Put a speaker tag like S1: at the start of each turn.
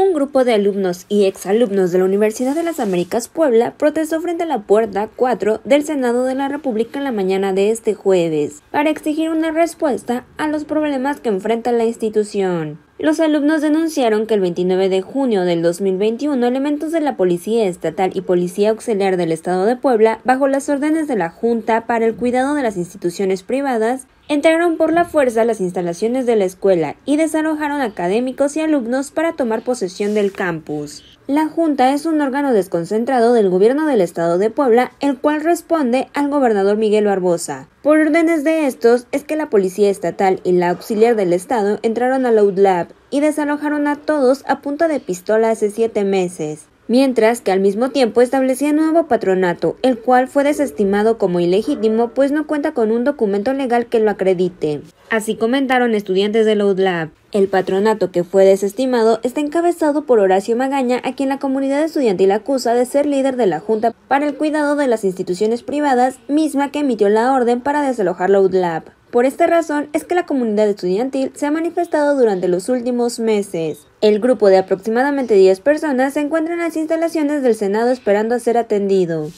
S1: un grupo de alumnos y exalumnos de la Universidad de las Américas Puebla protestó frente a la puerta 4 del Senado de la República en la mañana de este jueves para exigir una respuesta a los problemas que enfrenta la institución. Los alumnos denunciaron que el 29 de junio del 2021 elementos de la Policía Estatal y Policía Auxiliar del Estado de Puebla, bajo las órdenes de la Junta para el Cuidado de las Instituciones Privadas, Entraron por la fuerza a las instalaciones de la escuela y desalojaron académicos y alumnos para tomar posesión del campus. La Junta es un órgano desconcentrado del gobierno del estado de Puebla, el cual responde al gobernador Miguel Barbosa. Por órdenes de estos es que la policía estatal y la auxiliar del estado entraron a Outlab y desalojaron a todos a punta de pistola hace siete meses mientras que al mismo tiempo establecía nuevo patronato, el cual fue desestimado como ilegítimo pues no cuenta con un documento legal que lo acredite. Así comentaron estudiantes de la UDLAB. El patronato que fue desestimado está encabezado por Horacio Magaña, a quien la comunidad estudiantil acusa de ser líder de la Junta para el Cuidado de las Instituciones Privadas, misma que emitió la orden para desalojar la UDLAB. Por esta razón es que la comunidad estudiantil se ha manifestado durante los últimos meses. El grupo de aproximadamente 10 personas se encuentra en las instalaciones del Senado esperando a ser atendido.